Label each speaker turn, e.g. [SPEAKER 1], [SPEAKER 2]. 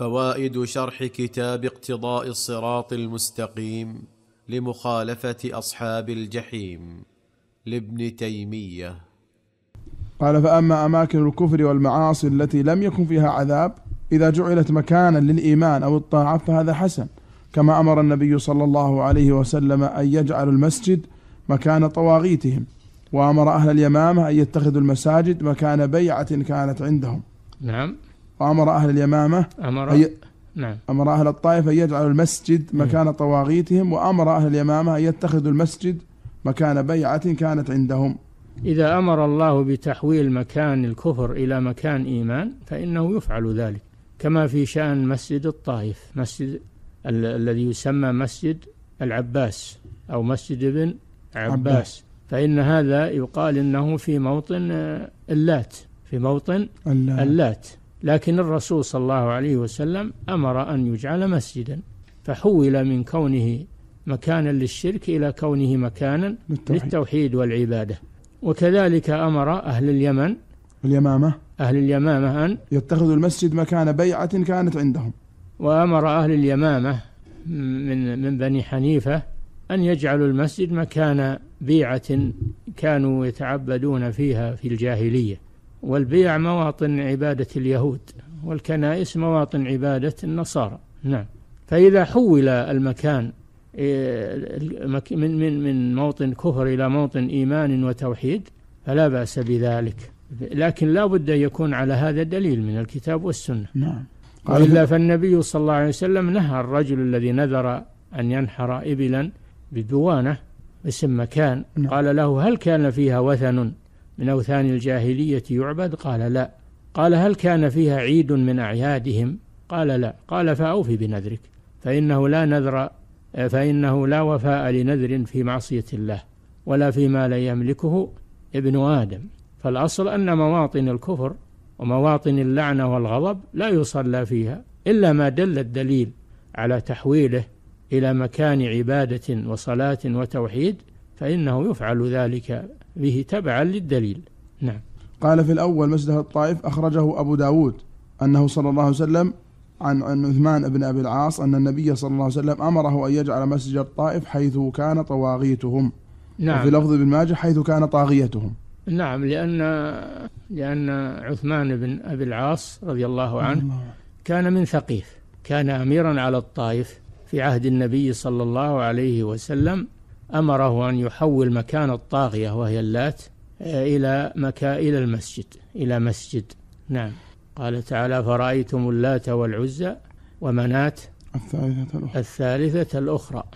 [SPEAKER 1] فوائد شرح كتاب اقتضاء الصراط المستقيم لمخالفه اصحاب الجحيم لابن تيميه قال فاما اماكن الكفر والمعاصي التي لم يكن فيها عذاب اذا جعلت مكانا للايمان او الطاعه فهذا حسن كما امر النبي صلى الله عليه وسلم ان يجعل المسجد مكان طواغيتهم وامر اهل اليمامه ان يتخذوا المساجد مكان بيعه كانت عندهم نعم وأمر أهل اليمامة أمر أي نعم أمر أهل الطائف أن يجعلوا المسجد مكان طواغيتهم وأمر أهل اليمامة أن يتخذوا المسجد مكان بيعة كانت عندهم
[SPEAKER 2] إذا أمر الله بتحويل مكان الكفر إلى مكان إيمان فإنه يفعل ذلك كما في شأن مسجد الطائف مسجد ال- الذي يسمى مسجد العباس أو مسجد ابن عباس, عباس. فإن هذا يقال إنه في موطن آه، اللات في موطن اللات, اللات لكن الرسول صلى الله عليه وسلم أمر أن يجعل مسجدا فحول من كونه مكانا للشرك إلى كونه مكانا للتوحيد, للتوحيد والعبادة وكذلك أمر أهل اليمن اليمامة أهل اليمامة أن يتخذوا المسجد مكان بيعة كانت عندهم وأمر أهل اليمامة من من بني حنيفة أن يجعلوا المسجد مكان بيعة كانوا يتعبدون فيها في الجاهلية والبيع مواطن عبادة اليهود والكنائس مواطن عبادة النصارى نعم فإذا حول المكان إيه، من من من موطن كفر إلى موطن إيمان وتوحيد فلا بأس بذلك لكن لا بد أن يكون على هذا دليل من الكتاب والسنة نعم وإلا فالنبي صلى الله عليه وسلم نهى الرجل الذي نذر أن ينحر إبلا بدوانة باسم مكان نعم. قال له هل كان فيها وثن من أوثان الجاهلية يعبد قال لا قال هل كان فيها عيد من أعيادهم قال لا قال فأوف بنذرك فإنه لا نذر فإنه لا وفاء لنذر في معصية الله ولا فيما لا يملكه ابن آدم فالأصل أن مواطن الكفر ومواطن اللعنة والغضب لا يصلى فيها إلا ما دل الدليل على تحويله إلى مكان عبادة وصلاة وتوحيد فإنه يفعل ذلك به تبعا للدليل
[SPEAKER 1] نعم قال في الأول مسجد الطائف أخرجه أبو داود أنه صلى الله عليه وسلم عن عن عثمان بن أبي العاص أن النبي صلى الله عليه وسلم أمره أن يجعل مسجد الطائف حيث كان طواغيتهم نعم وفي لفظ ابن ماجه حيث كان طاغيتهم
[SPEAKER 2] نعم لأن لأن عثمان بن أبي العاص رضي الله عنه الله. كان من ثقيف كان أميرا على الطائف في عهد النبي صلى الله عليه وسلم أمره أن يحول مكان الطاغية وهي اللات آه، إلى مكا إلى المسجد إلى مسجد نعم قال تعالى فرأيتم اللات والعزى ومناة الثالثة الأخرى, الثالثة الأخرى